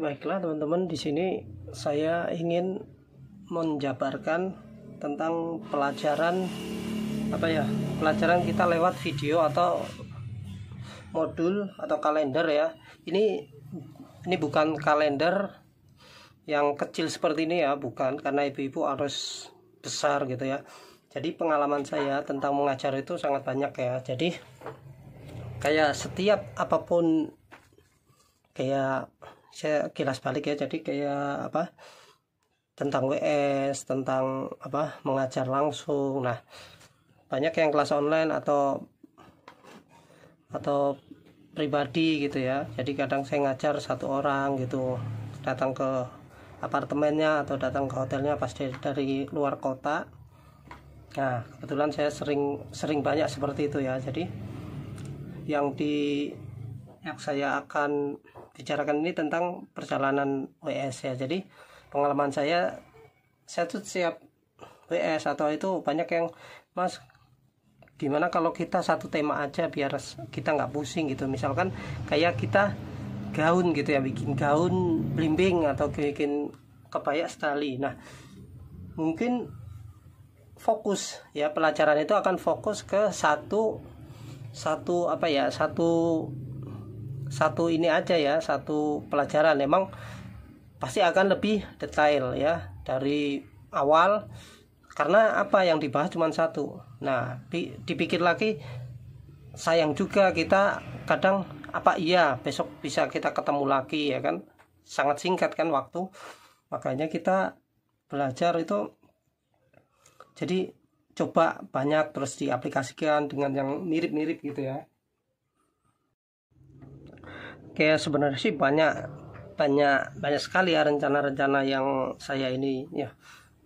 baiklah teman-teman di sini saya ingin menjabarkan tentang pelajaran apa ya pelajaran kita lewat video atau modul atau kalender ya ini ini bukan kalender yang kecil seperti ini ya bukan karena ibu-ibu harus besar gitu ya jadi pengalaman saya tentang mengajar itu sangat banyak ya jadi kayak setiap apapun kayak saya kilas balik ya jadi kayak apa tentang WS tentang apa mengajar langsung nah banyak yang kelas online atau atau pribadi gitu ya jadi kadang saya ngajar satu orang gitu datang ke apartemennya atau datang ke hotelnya pasti dari luar kota nah kebetulan saya sering sering banyak seperti itu ya jadi yang di yang saya akan bicarakan ini tentang perjalanan WS ya jadi pengalaman saya saya tuh siap WS atau itu banyak yang mas gimana kalau kita satu tema aja biar kita nggak pusing gitu misalkan kayak kita gaun gitu ya bikin gaun blimbing atau bikin kebaya stali nah mungkin fokus ya pelajaran itu akan fokus ke satu satu apa ya satu satu ini aja ya satu pelajaran memang pasti akan lebih detail ya dari awal karena apa yang dibahas cuma satu nah dipikir lagi sayang juga kita kadang apa iya besok bisa kita ketemu lagi ya kan sangat singkat kan waktu makanya kita belajar itu jadi coba banyak terus diaplikasikan dengan yang mirip-mirip gitu ya kayak sebenarnya sih banyak banyak banyak sekali ya rencana-rencana yang saya ini ya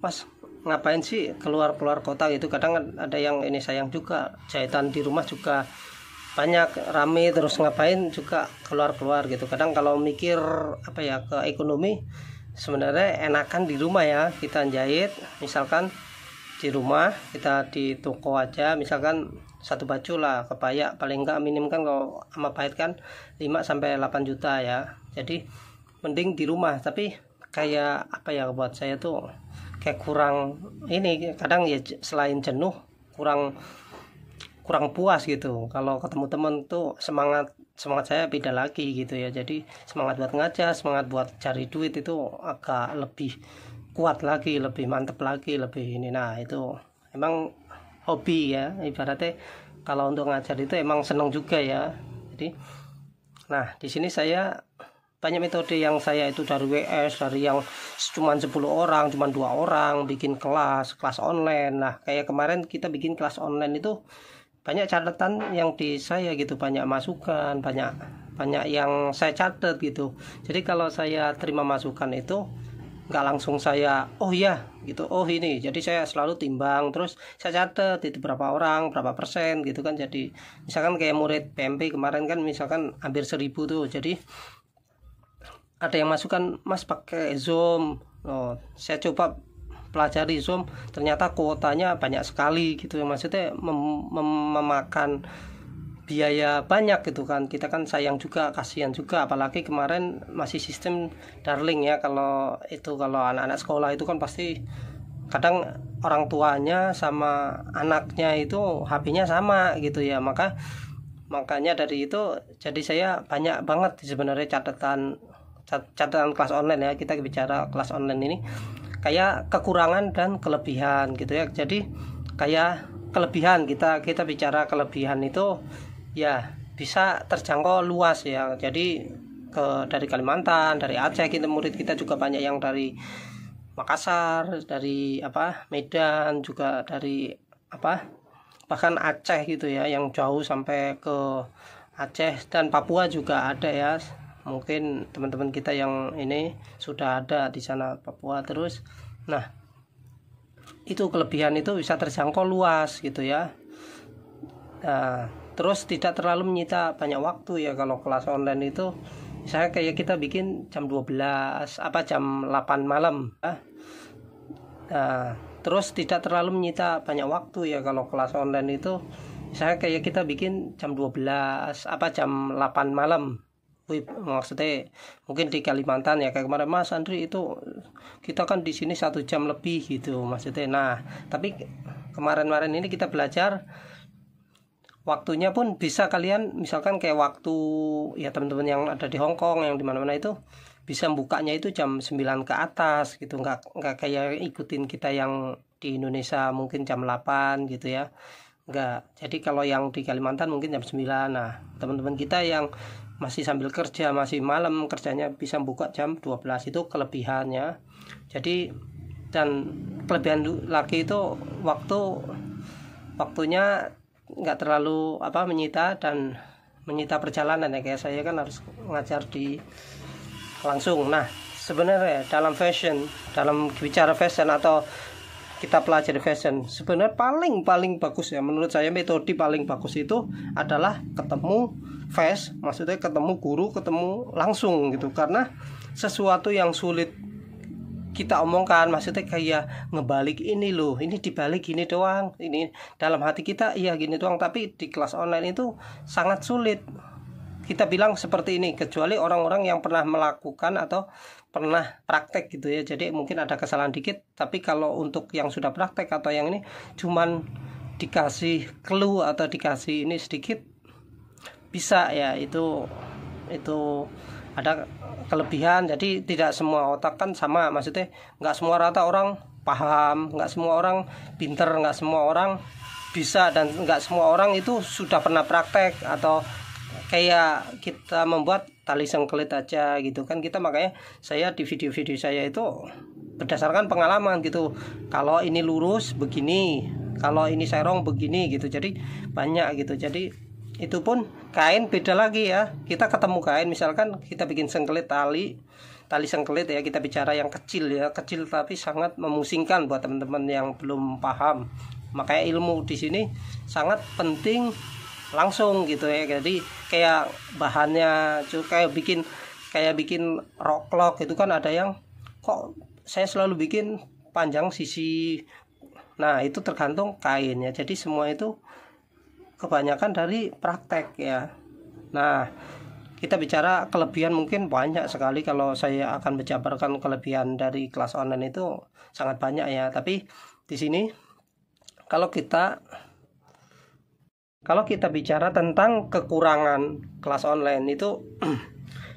Pas ngapain sih keluar keluar kota gitu kadang ada yang ini sayang juga jahitan di rumah juga banyak rame terus ngapain juga keluar keluar gitu kadang kalau mikir apa ya ke ekonomi sebenarnya enakan di rumah ya kita jahit misalkan di rumah kita di toko aja misalkan satu baju lah kebaya paling enggak minim kan kalau sama pahit kan 5 sampai 8 juta ya jadi mending di rumah tapi kayak apa ya buat saya tuh kayak kurang ini kadang ya selain jenuh kurang kurang puas gitu kalau ketemu temen tuh semangat semangat saya beda lagi gitu ya jadi semangat buat ngajar semangat buat cari duit itu agak lebih kuat lagi lebih mantep lagi lebih ini nah itu emang hobi ya ibaratnya kalau untuk ngajar itu emang seneng juga ya jadi nah di sini saya banyak metode yang saya itu dari WS dari yang cuma 10 orang cuma dua orang bikin kelas kelas online nah kayak kemarin kita bikin kelas online itu banyak catatan yang di saya gitu banyak masukan banyak banyak yang saya catat gitu jadi kalau saya terima masukan itu nggak langsung saya oh ya gitu oh ini jadi saya selalu timbang terus saya catat itu berapa orang berapa persen gitu kan jadi misalkan kayak murid PMP kemarin kan misalkan hampir seribu tuh jadi ada yang masukkan mas pakai zoom oh saya coba pelajari zoom ternyata kuotanya banyak sekali gitu maksudnya mem mem memakan biaya banyak gitu kan kita kan sayang juga kasihan juga apalagi kemarin masih sistem darling ya kalau itu kalau anak-anak sekolah itu kan pasti kadang orang tuanya sama anaknya itu HP-nya sama gitu ya maka makanya dari itu jadi saya banyak banget sebenarnya catatan catatan kelas online ya kita bicara kelas online ini kayak kekurangan dan kelebihan gitu ya jadi kayak kelebihan kita kita bicara kelebihan itu ya bisa terjangkau luas ya jadi ke dari Kalimantan dari Aceh kita murid kita juga banyak yang dari Makassar dari apa Medan juga dari apa bahkan Aceh gitu ya yang jauh sampai ke Aceh dan Papua juga ada ya mungkin teman-teman kita yang ini sudah ada di sana Papua terus nah itu kelebihan itu bisa terjangkau luas gitu ya nah terus tidak terlalu menyita banyak waktu ya kalau kelas online itu saya kayak kita bikin jam 12 apa jam 8 malam ah. nah, terus tidak terlalu menyita banyak waktu ya kalau kelas online itu saya kayak kita bikin jam 12 apa jam 8 malam Wih, maksudnya mungkin di Kalimantan ya kayak kemarin Mas Andri itu kita kan di sini satu jam lebih gitu maksudnya nah tapi kemarin-kemarin ini kita belajar waktunya pun bisa kalian misalkan kayak waktu ya teman-teman yang ada di Hong Kong yang dimana mana-mana itu bisa bukanya itu jam 9 ke atas gitu nggak nggak kayak ikutin kita yang di Indonesia mungkin jam 8 gitu ya nggak jadi kalau yang di Kalimantan mungkin jam 9 nah teman-teman kita yang masih sambil kerja masih malam kerjanya bisa buka jam 12 itu kelebihannya jadi dan kelebihan lagi itu waktu waktunya nggak terlalu apa menyita dan menyita perjalanan ya kayak saya kan harus ngajar di langsung nah sebenarnya dalam fashion dalam bicara fashion atau kita pelajari fashion sebenarnya paling paling bagus ya menurut saya metode paling bagus itu adalah ketemu face maksudnya ketemu guru ketemu langsung gitu karena sesuatu yang sulit kita omongkan maksudnya kayak ngebalik ini loh ini dibalik gini doang ini dalam hati kita iya gini doang tapi di kelas online itu sangat sulit kita bilang seperti ini kecuali orang-orang yang pernah melakukan atau pernah praktek gitu ya jadi mungkin ada kesalahan dikit tapi kalau untuk yang sudah praktek atau yang ini cuman dikasih clue atau dikasih ini sedikit bisa ya itu itu ada kelebihan jadi tidak semua otak kan sama maksudnya nggak semua rata orang paham nggak semua orang pinter nggak semua orang bisa dan nggak semua orang itu sudah pernah praktek atau kayak kita membuat tali sengkelit aja gitu kan kita makanya saya di video-video saya itu berdasarkan pengalaman gitu kalau ini lurus begini kalau ini serong begini gitu jadi banyak gitu jadi itu pun kain beda lagi ya kita ketemu kain misalkan kita bikin sengkelit tali tali sengkelit ya kita bicara yang kecil ya kecil tapi sangat memusingkan buat teman-teman yang belum paham makanya ilmu di sini sangat penting langsung gitu ya jadi kayak bahannya kayak bikin kayak bikin roklok itu kan ada yang kok saya selalu bikin panjang sisi nah itu tergantung kainnya jadi semua itu kebanyakan dari praktek ya nah kita bicara kelebihan mungkin banyak sekali kalau saya akan menjabarkan kelebihan dari kelas online itu sangat banyak ya tapi di sini kalau kita kalau kita bicara tentang kekurangan kelas online itu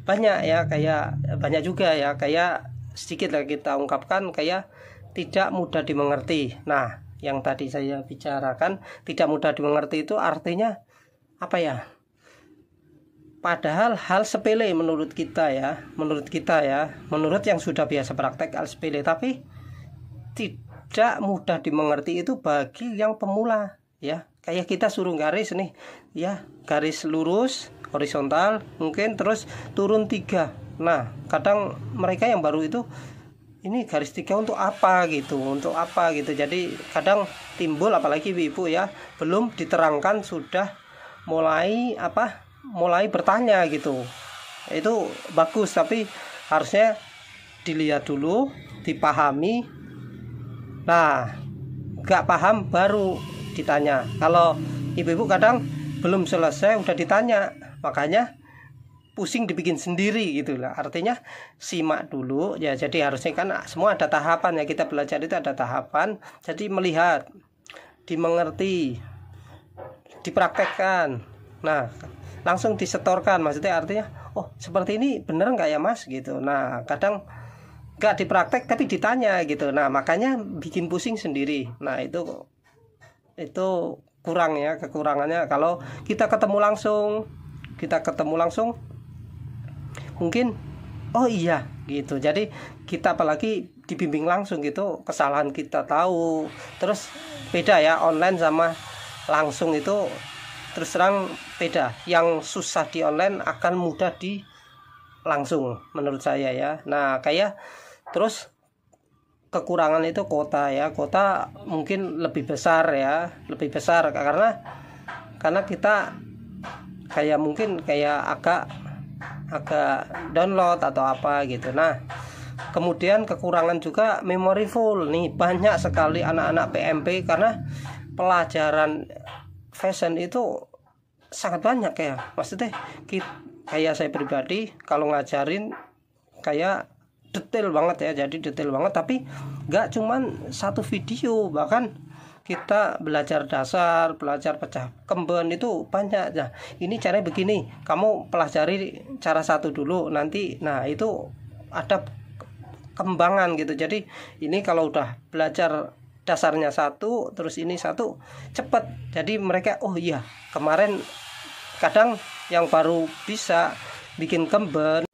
banyak ya kayak banyak juga ya kayak sedikit lagi kita ungkapkan kayak tidak mudah dimengerti nah yang tadi saya bicarakan tidak mudah dimengerti itu artinya apa ya Padahal hal sepele menurut kita ya, menurut kita ya, menurut yang sudah biasa praktek hal sepele, tapi tidak mudah dimengerti itu bagi yang pemula ya. Kayak kita suruh garis nih, ya garis lurus horizontal mungkin terus turun tiga. Nah kadang mereka yang baru itu ini garis tiga untuk apa gitu untuk apa gitu jadi kadang timbul apalagi ibu ya belum diterangkan sudah mulai apa mulai bertanya gitu itu bagus tapi harusnya dilihat dulu dipahami nah nggak paham baru ditanya kalau ibu-ibu kadang belum selesai udah ditanya makanya pusing dibikin sendiri gitu lah. Artinya simak dulu ya. Jadi harusnya kan semua ada tahapan ya kita belajar itu ada tahapan. Jadi melihat, dimengerti, dipraktekkan. Nah, langsung disetorkan maksudnya artinya oh seperti ini bener nggak ya mas gitu nah kadang nggak dipraktek tapi ditanya gitu nah makanya bikin pusing sendiri nah itu itu kurang ya kekurangannya kalau kita ketemu langsung kita ketemu langsung mungkin oh iya gitu jadi kita apalagi dibimbing langsung gitu kesalahan kita tahu terus beda ya online sama langsung itu terus terang beda yang susah di online akan mudah di langsung menurut saya ya nah kayak terus kekurangan itu kota ya kota mungkin lebih besar ya lebih besar karena karena kita kayak mungkin kayak agak agak download atau apa gitu nah kemudian kekurangan juga memory full nih banyak sekali anak-anak PMP karena pelajaran fashion itu sangat banyak ya maksudnya kita, kayak saya pribadi kalau ngajarin kayak detail banget ya jadi detail banget tapi nggak cuman satu video bahkan kita belajar dasar, belajar pecah kemben itu banyak. Nah, ini caranya begini. Kamu pelajari cara satu dulu nanti nah itu ada kembangan gitu. Jadi ini kalau udah belajar dasarnya satu, terus ini satu cepet Jadi mereka oh iya, kemarin kadang yang baru bisa bikin kemben